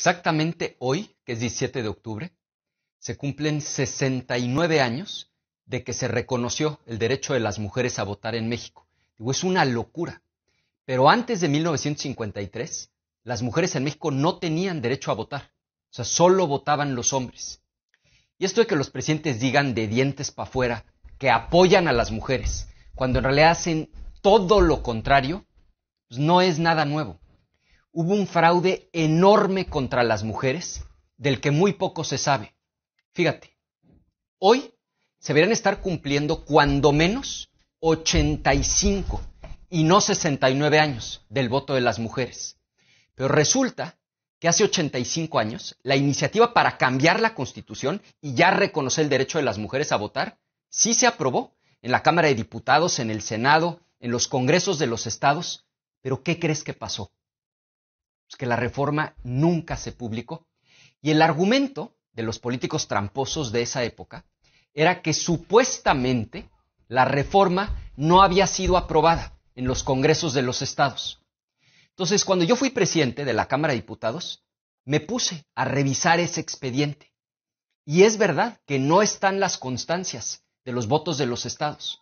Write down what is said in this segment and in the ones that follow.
Exactamente hoy, que es 17 de octubre, se cumplen 69 años de que se reconoció el derecho de las mujeres a votar en México. Digo, es una locura. Pero antes de 1953, las mujeres en México no tenían derecho a votar. O sea, solo votaban los hombres. Y esto de que los presidentes digan de dientes para afuera que apoyan a las mujeres, cuando en realidad hacen todo lo contrario, pues no es nada nuevo hubo un fraude enorme contra las mujeres del que muy poco se sabe. Fíjate, hoy se deberían estar cumpliendo cuando menos 85 y no 69 años del voto de las mujeres. Pero resulta que hace 85 años la iniciativa para cambiar la constitución y ya reconocer el derecho de las mujeres a votar sí se aprobó en la Cámara de Diputados, en el Senado, en los Congresos de los Estados. Pero ¿qué crees que pasó? que la reforma nunca se publicó. Y el argumento de los políticos tramposos de esa época era que supuestamente la reforma no había sido aprobada en los congresos de los estados. Entonces, cuando yo fui presidente de la Cámara de Diputados, me puse a revisar ese expediente. Y es verdad que no están las constancias de los votos de los estados.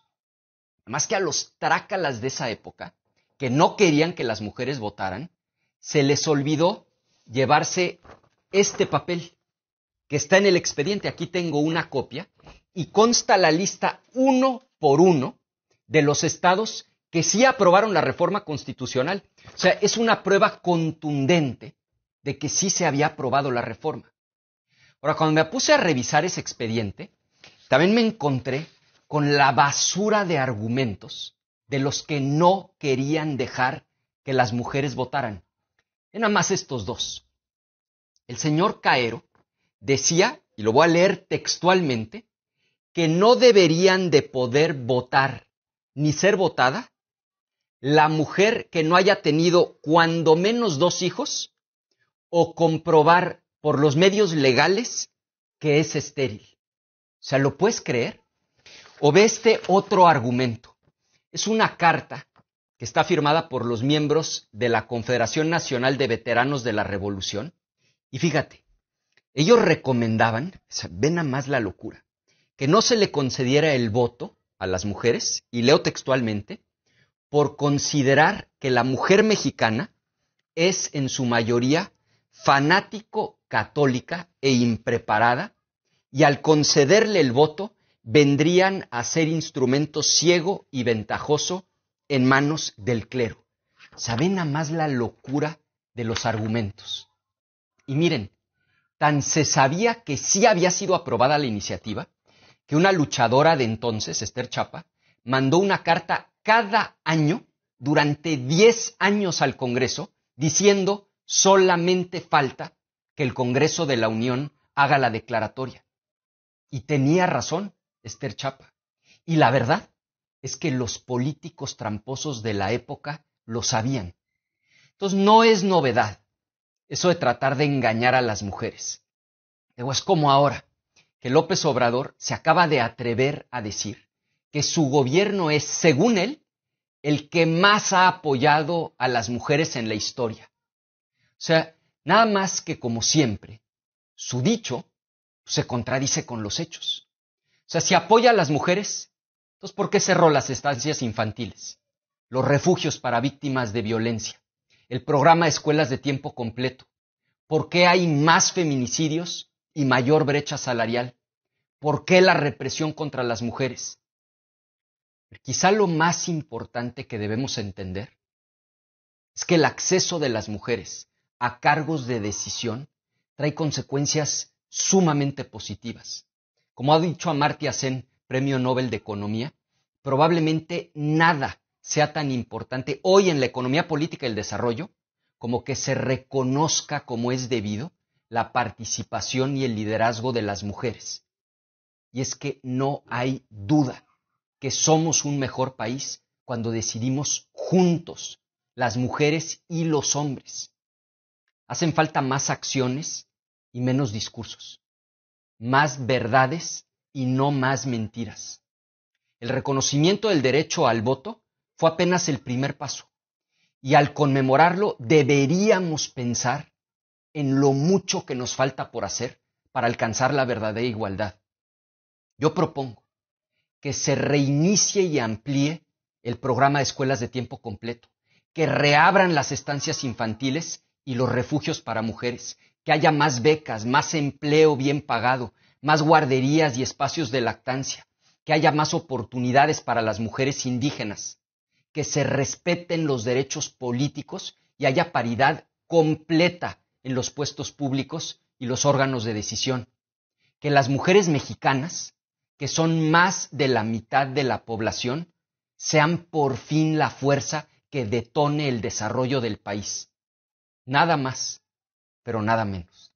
Más que a los trácalas de esa época, que no querían que las mujeres votaran, se les olvidó llevarse este papel que está en el expediente. Aquí tengo una copia y consta la lista uno por uno de los estados que sí aprobaron la reforma constitucional. O sea, es una prueba contundente de que sí se había aprobado la reforma. Ahora, cuando me puse a revisar ese expediente, también me encontré con la basura de argumentos de los que no querían dejar que las mujeres votaran. Nada más estos dos. El señor Caero decía, y lo voy a leer textualmente, que no deberían de poder votar ni ser votada la mujer que no haya tenido cuando menos dos hijos o comprobar por los medios legales que es estéril. O sea, ¿lo puedes creer? O ve este otro argumento. Es una carta que está firmada por los miembros de la Confederación Nacional de Veteranos de la Revolución. Y fíjate, ellos recomendaban, ven a más la locura, que no se le concediera el voto a las mujeres, y leo textualmente, por considerar que la mujer mexicana es en su mayoría fanático católica e impreparada, y al concederle el voto vendrían a ser instrumento ciego y ventajoso en manos del clero. ¿Saben nada más la locura de los argumentos? Y miren, tan se sabía que sí había sido aprobada la iniciativa, que una luchadora de entonces, Esther Chapa, mandó una carta cada año durante 10 años al Congreso diciendo solamente falta que el Congreso de la Unión haga la declaratoria. Y tenía razón Esther Chapa. Y la verdad es que los políticos tramposos de la época lo sabían. Entonces no es novedad eso de tratar de engañar a las mujeres. Digo, es como ahora, que López Obrador se acaba de atrever a decir que su gobierno es, según él, el que más ha apoyado a las mujeres en la historia. O sea, nada más que como siempre, su dicho se contradice con los hechos. O sea, si apoya a las mujeres, entonces, ¿por qué cerró las estancias infantiles? Los refugios para víctimas de violencia. El programa de escuelas de tiempo completo. ¿Por qué hay más feminicidios y mayor brecha salarial? ¿Por qué la represión contra las mujeres? Quizá lo más importante que debemos entender es que el acceso de las mujeres a cargos de decisión trae consecuencias sumamente positivas. Como ha dicho Amartya Sen, Premio Nobel de Economía, probablemente nada sea tan importante hoy en la economía política y el desarrollo como que se reconozca como es debido la participación y el liderazgo de las mujeres. Y es que no hay duda que somos un mejor país cuando decidimos juntos, las mujeres y los hombres. Hacen falta más acciones y menos discursos, más verdades y no más mentiras, el reconocimiento del derecho al voto fue apenas el primer paso. Y al conmemorarlo deberíamos pensar en lo mucho que nos falta por hacer para alcanzar la verdadera igualdad. Yo propongo que se reinicie y amplíe el programa de escuelas de tiempo completo, que reabran las estancias infantiles y los refugios para mujeres, que haya más becas, más empleo bien pagado, más guarderías y espacios de lactancia, que haya más oportunidades para las mujeres indígenas, que se respeten los derechos políticos y haya paridad completa en los puestos públicos y los órganos de decisión, que las mujeres mexicanas, que son más de la mitad de la población, sean por fin la fuerza que detone el desarrollo del país. Nada más, pero nada menos.